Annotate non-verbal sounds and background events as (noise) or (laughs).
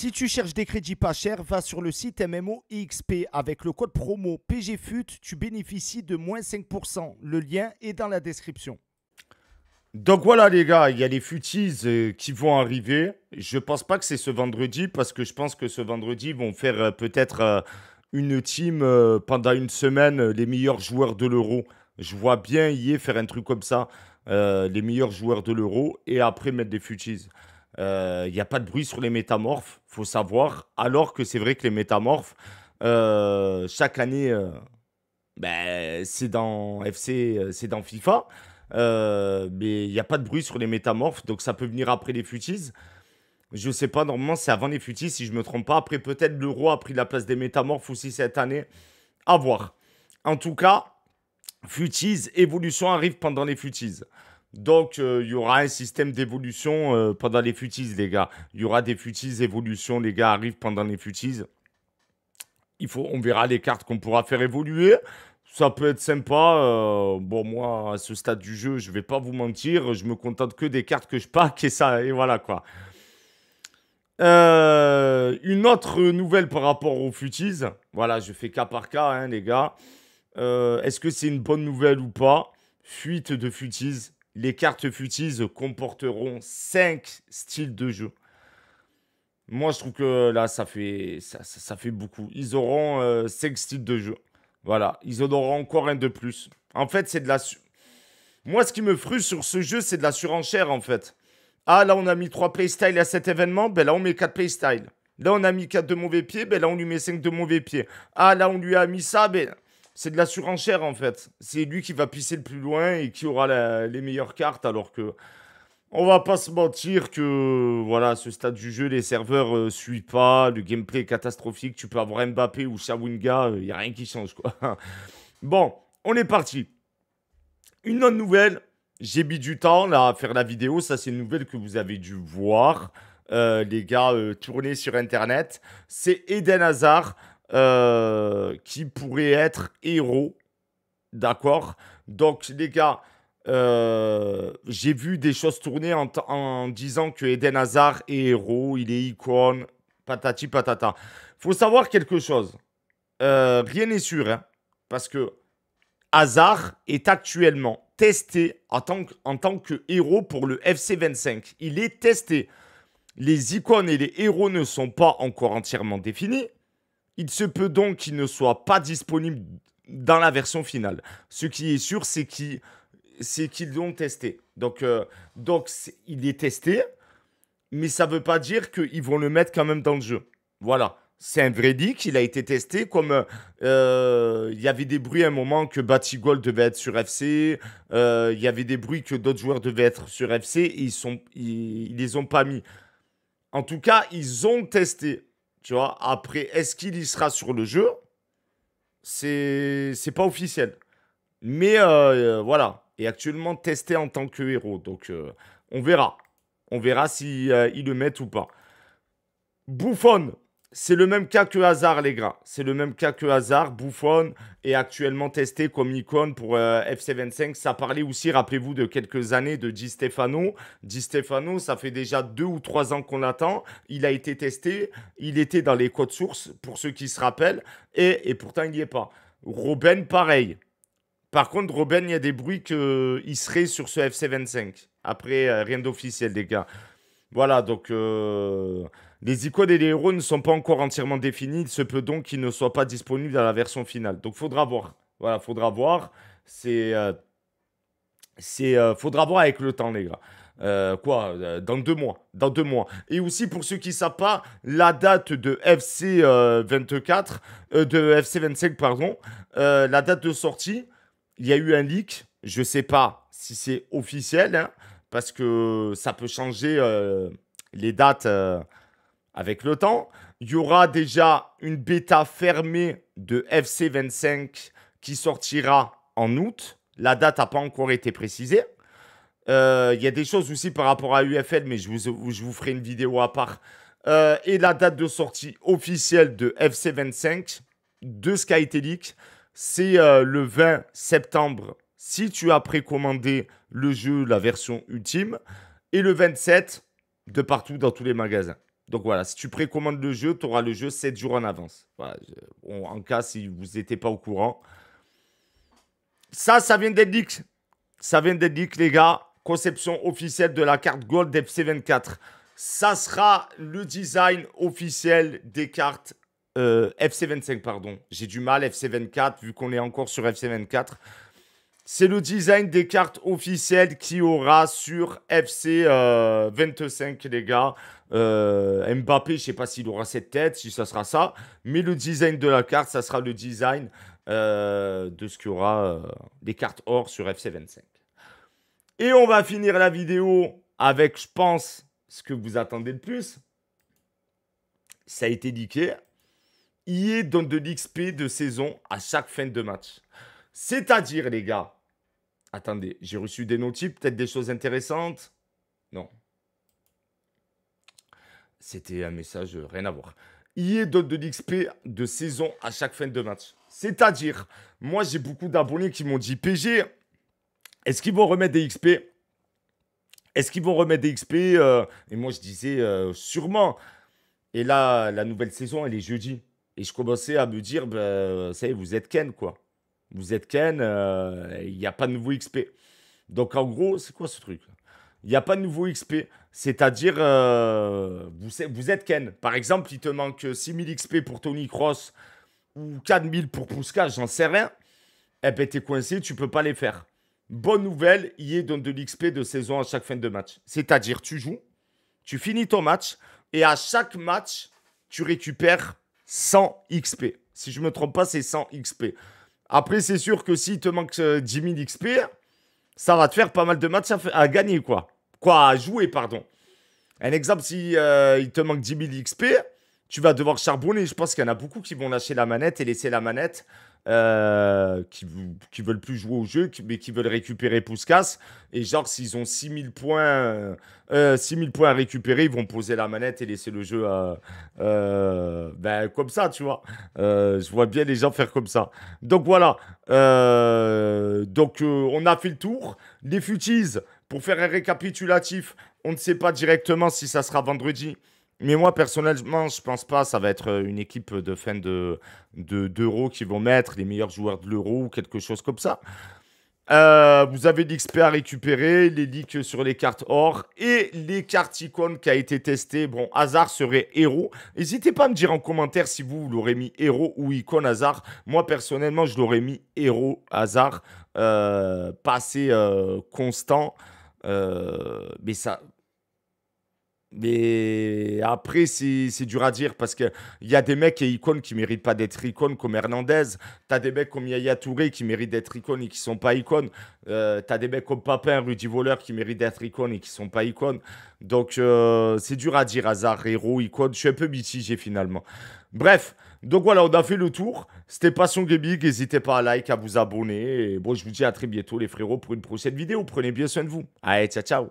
Si tu cherches des crédits pas chers, va sur le site MMOXP. Avec le code promo PGFUT, tu bénéficies de moins 5%. Le lien est dans la description. Donc voilà les gars, il y a les futis euh, qui vont arriver. Je pense pas que c'est ce vendredi parce que je pense que ce vendredi vont faire euh, peut-être euh, une team pendant une semaine les meilleurs joueurs de l'euro. Je vois bien y faire un truc comme ça, les meilleurs joueurs de l'euro et après mettre des futis. Il euh, n'y a pas de bruit sur les métamorphes, faut savoir. Alors que c'est vrai que les métamorphes, euh, chaque année, euh, ben, c'est dans FC, c'est dans FIFA. mais il n'y a pas de bruit sur les métamorphes, donc ça peut venir après les futis. Je sais pas, normalement c'est avant les futis, si je me trompe pas. Après, peut-être le roi a pris la place des métamorphes aussi cette année. À voir. En tout cas, futis, évolution arrive pendant les futis. Donc, euh, il y aura un système d'évolution euh, pendant les futis, les gars. Il y aura des futis, évolution, les gars arrivent pendant les futis. Il faut, on verra les cartes qu'on pourra faire évoluer. Ça peut être sympa. Euh, bon, moi, à ce stade du jeu, je vais pas vous mentir. Je me contente que des cartes que je pack et ça, et voilà quoi. une autre nouvelle par rapport aux futis. Voilà, je fais cas par cas, hein, les gars. Est-ce que c'est une bonne nouvelle ou pas Fuite de futis les cartes futiles comporteront 5 styles de jeu. Moi, je trouve que là, ça fait, ça, ça, fait beaucoup. Ils auront euh, styles de jeu. Voilà, ils en auront encore un de plus. En fait, c'est de la... Moi, ce qui me frustre sur ce jeu, c'est de la surenchère, en fait. Ah, là, on a mis 3 playstyles à cet événement. Ben là, on met 4 playstyles. Là, on a mis 4 de mauvais pieds. Ben là, on lui met 5 de mauvais pieds. Ah, là, on lui a mis ça. Ben c'est de la surenchère en fait. C'est lui qui va pisser le plus loin et qui aura les meilleures cartes alors que on va pas se mentir que voilà, ce stade du jeu, les serveurs ne euh, suivent pas, le gameplay est catastrophique, tu peux avoir Mbappé ou Shawinga, il euh, n'y a rien qui change quoi. (laughs) bon, on est parti. Une autre nouvelle, j'ai mis du temps là à faire la vidéo, ça c'est une nouvelle que vous avez dû voir. Euh, les gars tourner sur internet, c'est Eden Hazard euh, qui pourrait être héros. D'accord Donc, les gars, euh, j'ai vu des choses tourner en, disant que Eden Hazard est héros, il est icône, patati patata. faut savoir quelque chose. Euh, rien n'est sûr, hein, parce que Hazard est actuellement testé en tant, que, en tant que héros pour le FC25. Il est testé. Les icônes et les héros ne sont pas encore entièrement définis. Il se peut donc qu'il ne soit pas disponible dans la version finale. Ce qui est sûr, c'est qu'ils l'ont testé. Donc, euh, donc il est testé, mais ça ne veut pas dire qu'ils vont le mettre quand même dans le jeu. Voilà. C'est un vrai leak, il a été testé comme euh, il y avait des bruits à un moment que Batigol devait être sur FC, euh, il y avait des bruits que d'autres joueurs devaient être sur FC, et ils ne les ont pas mis. En tout cas, ils ont testé. Tu vois, après, est-ce qu'il y sera sur le jeu C'est pas officiel. Mais euh, euh, voilà, et actuellement testé en tant que héros. Donc euh, on verra. On verra si le mettent ou pas. Bouffon, c'est le même cas que Hazard, les gars. C'est le même cas que Hazard, bouffon est actuellement testé comme icône pour euh, FC25. Ça parlait aussi, rappelez-vous, de quelques années de Di Stefano. Di Stefano, ça fait déjà deux ou trois ans qu'on l'attend. Il a été testé, il était dans les codes sources, pour ceux qui se rappellent, et, pourtant il n'y est pas. Robin pareil. Par contre, Robin, il y a des bruits qu'il euh, serait sur ce FC25. Après, euh, rien d'officiel, les gars. Voilà, donc euh, les icônes et les héros ne sont pas encore entièrement définis. Il se peut donc qu'ils ne soient pas disponibles dans la version finale. Donc faudra voir. Voilà, faudra voir. C'est. Euh, euh, faudra voir avec le temps, les gars. quoi Dans deux mois. Dans deux mois. Et aussi, pour ceux qui ne savent pas, la date de FC 24, de FC 25, pardon, la date de sortie, il y a eu un leak. Je ne sais pas si c'est officiel, hein, parce que ça peut changer euh, les dates euh, avec le temps. Il y aura déjà une bêta fermée de FC25 qui sortira en août. La date n'a pas encore été précisée. Euh, il y a des choses aussi par rapport à UFL, mais je vous, ferai une vidéo à part. et la date de sortie officielle de FC25, de Skytelic, c'est le 20 septembre si tu as précommandé le jeu, la version ultime, et le 27 de partout dans tous les magasins. Donc voilà, si tu précommandes le jeu, tu auras le jeu 7 jours en avance. en cas si vous n'étiez pas au courant. Ça, ça vient d'être Ça vient d'être les gars. Conception officielle de la carte Gold FC24. Ça sera le design officiel des cartes euh, FC25, pardon. J'ai du mal, FC24, vu qu'on est encore sur FC24. C'est le design des cartes officielles qui aura sur FC 25, euh, les gars. Euh, Mbappé, je ne sais pas s'il aura cette tête, si ça sera ça. Mais le design de la carte, ça sera le design euh, de ce qu'il y aura des cartes or sur FC 25. Et on va finir la vidéo avec, je pense, ce que vous attendez le plus. Ça a été y est donne de l'XP de saison à chaque fin de match. C'est-à-dire, les gars, Attendez, j'ai reçu des notifs, peut-être des choses intéressantes Non. C'était un message, euh, rien à voir. IE d'autres de l'XP de saison à chaque fin de match. C'est-à-dire, moi j'ai beaucoup d'abonnés qui m'ont dit PG, est-ce qu'ils vont remettre des XP Est-ce qu'ils vont remettre des XP euh? Et moi je disais euh, sûrement. Et là, la nouvelle saison, elle est jeudi. Et je commençais à me dire, ben, vous êtes Ken, quoi. Vous êtes Ken, euh, il n'y a pas de nouveau XP. Donc en gros, c'est quoi ce truc Il n'y a pas de nouveau XP. C'est-à-dire, euh, vous, vous êtes Ken. Par exemple, il te manque 6000 XP pour Tony Cross ou 4000 pour Pouska, j'en sais rien. Eh ben, t'es coincé, tu peux pas les faire. Bonne nouvelle, il y a de l'XP de saison à chaque fin de match. C'est-à-dire, tu joues, tu finis ton match, et à chaque match, tu récupères 100 XP. Si je ne me trompe pas, c'est 100 XP. Après, c'est sûr que si te manque 10 000 XP, ça va te faire pas mal de matchs à, gagner, quoi. Quoi, à jouer, pardon. Un exemple, si euh, te manque 10 000 XP, tu vas devoir charbonner. Je pense qu'il y en a beaucoup qui vont lâcher la manette et laisser la manette euh, qui, veulent plus jouer au jeu, mais qui veulent récupérer Pouscas. Et genre, s'ils ont 6000 points, euh, euh, points à récupérer, ils vont poser la manette et laisser le jeu ben, comme ça, tu vois. je vois bien les gens faire comme ça. Donc voilà. donc on a fait le tour. Les futis, pour faire un récapitulatif, on ne sait pas directement si ça sera vendredi mais moi, personnellement, je pense pas. Ça va être euh, une équipe de fin de, d'Euro qui vont mettre les meilleurs joueurs de l'Euro ou quelque chose comme ça. Euh, vous avez l'XP à récupérer, les leaks sur les cartes or et les cartes icônes qui a été testé. Bon, hasard serait héros. N'hésitez pas à me dire en commentaire si vous, l'aurez mis héros ou icône hasard. Moi, personnellement, je l'aurais mis héros hasard. Euh, pas assez constant. mais ça, mais après, c'est dur à dire parce qu'il y a des mecs et icônes qui méritent pas d'être icônes comme Hernandez. Tu as des mecs comme Yaya Touré qui méritent d'être icônes et qui sont pas icônes. Euh, tu as des mecs comme Papin, Rudy Voleur qui méritent d'être icônes et qui sont pas icônes. Donc euh, c'est dur à dire, hasard, héros, icône. Je suis un peu mitigé finalement. Bref, donc voilà, on a fait le tour. C'était Passion Gaming. N'hésitez pas à liker, à vous abonner. Et bon, je vous dis à très bientôt les frérots pour une prochaine vidéo. Prenez bien soin de vous. Allez, ciao, ciao.